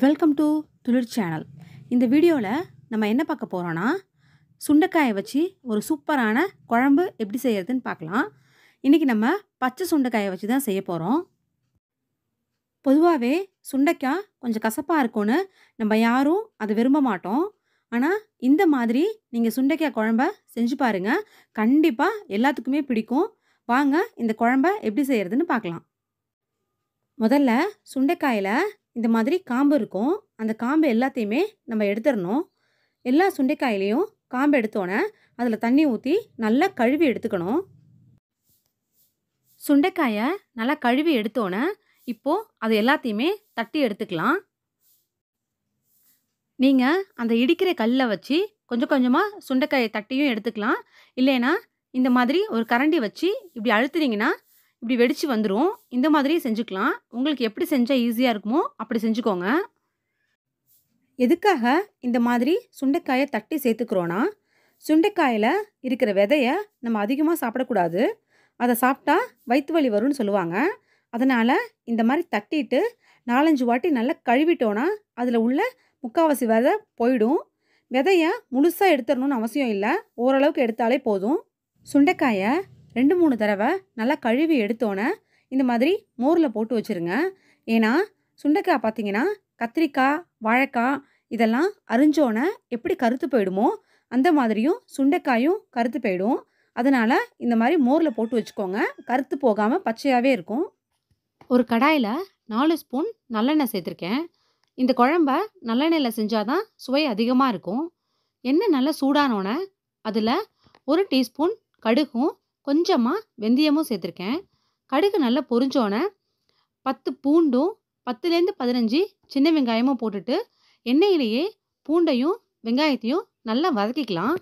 welcome to துளிர் channel இந்த வீடியோவில் நம்ம என்ன பார்க்க போகிறோன்னா சுண்டைக்காயை வச்சு ஒரு சூப்பரான குழம்பு எப்படி செய்கிறதுன்னு பார்க்கலாம் இன்றைக்கி நம்ம பச்சை சுண்டைக்காயை வச்சு தான் செய்ய போகிறோம் பொதுவாகவே சுண்டைக்காய் கொஞ்சம் கசப்பாக இருக்கும்னு நம்ம யாரும் அதை விரும்ப மாட்டோம் ஆனால் இந்த மாதிரி நீங்கள் சுண்டைக்காய் குழம்ப செஞ்சு பாருங்கள் கண்டிப்பாக எல்லாத்துக்குமே பிடிக்கும் வாங்க இந்த குழம்ப எப்படி செய்கிறதுன்னு பார்க்கலாம் முதல்ல சுண்டைக்காயில் இந்த மாதிரி காம்பு இருக்கும் அந்த காம்பு எல்லாத்தையுமே நம்ம எடுத்துடணும் எல்லா சுண்டைக்காயிலையும் காம்பு எடுத்தோன்னே அதில் தண்ணி ஊற்றி நல்லா கழுவி எடுத்துக்கணும் சுண்டைக்காயை நல்லா கழுவி எடுத்தோன்னே இப்போது அது எல்லாத்தையுமே தட்டி எடுத்துக்கலாம் நீங்கள் அந்த இடிக்கிற கல்லில் வச்சு கொஞ்சம் கொஞ்சமாக சுண்டைக்காயை தட்டியும் எடுத்துக்கலாம் இல்லைன்னா இந்த மாதிரி ஒரு கரண்டி வச்சு இப்படி அழுத்துறீங்கன்னா இப்படி வெடித்து வந்துடும் இந்த மாதிரியே செஞ்சுக்கலாம் உங்களுக்கு எப்படி செஞ்சால் ஈஸியாக இருக்குமோ அப்படி செஞ்சுக்கோங்க எதுக்காக இந்த மாதிரி சுண்டைக்காயை தட்டி சேர்த்துக்கிறோன்னா சுண்டைக்காயில் இருக்கிற விதையை நம்ம அதிகமாக சாப்பிடக்கூடாது அதை சாப்பிட்டா வயிற்று வலி வரும்னு சொல்லுவாங்க அதனால் இந்த மாதிரி தட்டிட்டு நாலஞ்சு வாட்டி நல்லா கழுவிட்டோன்னா அதில் உள்ள முக்கால்வாசி விதை போயிடும் விதையை முழுசாக எடுத்துடணும்னு அவசியம் இல்லை ஓரளவுக்கு எடுத்தாலே போதும் சுண்டைக்காயை ரெண்டு மூணு தடவை நல்லா கழுவி எடுத்தோன்னே இந்த மாதிரி மோரில் போட்டு வச்சுருங்க ஏன்னா சுண்டைக்காய் பார்த்தீங்கன்னா கத்திரிக்காய் வாழைக்காய் இதெல்லாம் அரிஞ்சோன்னே எப்படி கருத்து போயிடுமோ அந்த மாதிரியும் சுண்டைக்காயும் கருத்து போயிடும் அதனால் இந்த மாதிரி மோரில் போட்டு வச்சுக்கோங்க கருத்து போகாமல் பச்சையாகவே இருக்கும் ஒரு கடாயில் நாலு ஸ்பூன் நல்லெண்ணெய் சேர்த்துருக்கேன் இந்த குழம்ப நல்லெண்ணெயில் செஞ்சால் தான் சுவை அதிகமாக இருக்கும் எண்ணெய் நல்லா சூடானோன்னே அதில் ஒரு டீஸ்பூன் கடுகும் கொஞ்சமாக வெந்தயமும் சேர்த்துருக்கேன் கடுகு நல்லா பொரிஞ்சோன்னே பத்து பூண்டும் பத்துலேருந்து பதினஞ்சு சின்ன வெங்காயமும் போட்டுட்டு எண்ணெயிலேயே பூண்டையும் வெங்காயத்தையும் நல்லா வதக்கிக்கலாம்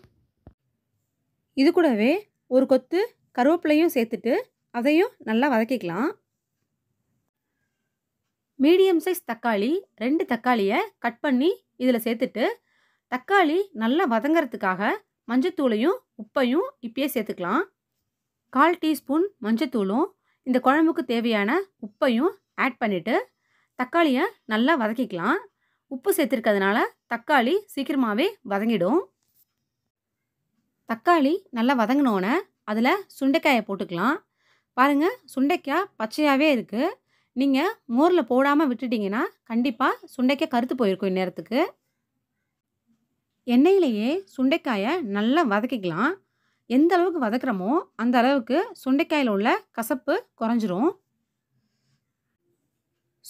இது கூடவே ஒரு கொத்து கருவேப்பிலையும் சேர்த்துட்டு அதையும் நல்லா வதக்கிக்கலாம் மீடியம் சைஸ் தக்காளி ரெண்டு தக்காளியை கட் பண்ணி இதில் சேர்த்துட்டு தக்காளி நல்லா வதங்கிறதுக்காக மஞ்சத்தூளையும் உப்பையும் இப்பயே சேர்த்துக்கலாம் கால் டீஸ்பூன் மஞ்சத்தூளும் இந்த குழம்புக்கு தேவையான உப்பையும் ஆட் பண்ணிவிட்டு தக்காளியை நல்லா வதக்கிக்கலாம் உப்பு சேர்த்துருக்கிறதுனால தக்காளி சீக்கிரமாகவே வதங்கிடும் தக்காளி நல்லா வதங்கினோடனே அதில் சுண்டைக்காயை போட்டுக்கலாம் பாருங்கள் சுண்டைக்காய் பச்சையாகவே இருக்குது நீங்கள் மோரில் போடாமல் விட்டுட்டிங்கன்னா கண்டிப்பாக சுண்டைக்காய் கருத்து போயிருக்கும் இந்நேரத்துக்கு எண்ணெயிலேயே சுண்டைக்காயை நல்லா வதக்கிக்கலாம் எந்த அளவுக்கு வதக்குறோமோ அந்த அளவுக்கு சுண்டைக்காயில் உள்ள கசப்பு குறைஞ்சிரும்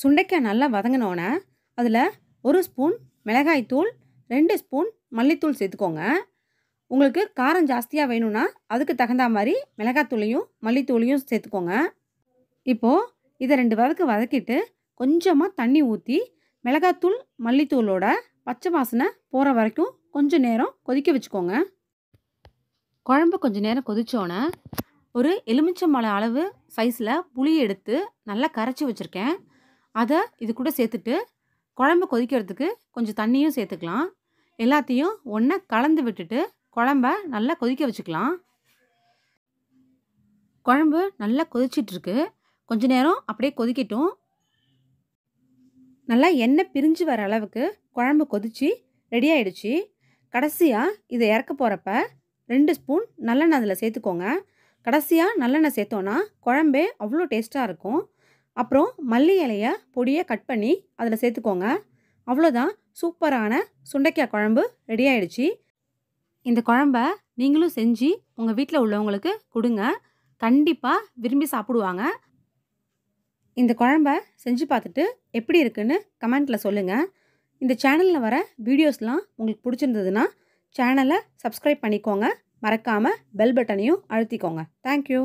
சுண்டைக்காய் நல்லா வதங்கினோடனே அதில் ஒரு ஸ்பூன் மிளகாய்த்தூள் ரெண்டு ஸ்பூன் மல்லித்தூள் சேர்த்துக்கோங்க உங்களுக்கு காரம் ஜாஸ்தியாக வேணும்னா அதுக்கு தகுந்த மாதிரி மிளகாத்தூளையும் மல்லித்தூளையும் சேர்த்துக்கோங்க இப்போது இதை ரெண்டு வதக்கு வதக்கிட்டு கொஞ்சமாக தண்ணி ஊற்றி மிளகாத்தூள் மல்லித்தூளோட பச்சை வாசனை போகிற வரைக்கும் கொஞ்சம் நேரம் கொதிக்க வச்சுக்கோங்க குழம்பு கொஞ்சம் நேரம் கொதித்தோன்னே ஒரு எலுமிச்சம்பழம் அளவு சைஸில் புளி எடுத்து நல்லா கரைச்சி வச்சுருக்கேன் அதை இது கூட சேர்த்துட்டு குழம்பு கொதிக்கிறதுக்கு கொஞ்சம் தண்ணியும் சேர்த்துக்கலாம் எல்லாத்தையும் ஒன்றா கலந்து விட்டுட்டு குழம்ப நல்லா கொதிக்க வச்சுக்கலாம் குழம்பு நல்லா கொதிச்சிட்ருக்கு கொஞ்ச நேரம் அப்படியே கொதிக்கட்டும் நல்லா எண்ணெய் பிரிஞ்சு வர அளவுக்கு குழம்பு கொதித்து ரெடி கடைசியாக இதை இறக்க போகிறப்ப ரெண்டு ஸ்பூன் நல்லெண்ணெய் அதில் சேர்த்துக்கோங்க கடைசியாக நல்லெண்ணெய் சேர்த்தோன்னா குழம்பே அவ்வளோ டேஸ்ட்டாக இருக்கும் அப்புறம் மல்லி இலையை பொடியை கட் பண்ணி அதில் சேர்த்துக்கோங்க அவ்வளோதான் சூப்பரான சுண்டைக்காய் குழம்பு ரெடி ஆயிடுச்சு இந்த குழம்ப நீங்களும் செஞ்சு உங்கள் வீட்டில் உள்ளவங்களுக்கு கொடுங்க கண்டிப்பாக விரும்பி சாப்பிடுவாங்க இந்த குழம்ப செஞ்சு பார்த்துட்டு எப்படி இருக்குன்னு கமெண்ட்டில் சொல்லுங்கள் இந்த சேனலில் வர வீடியோஸ்லாம் உங்களுக்கு பிடிச்சிருந்ததுன்னா சேனலை சப்ஸ்கிரைப் பண்ணிக்கோங்க மறக்காமல் பெல் பட்டனையும் அழுத்திக்கோங்க தேங்க்யூ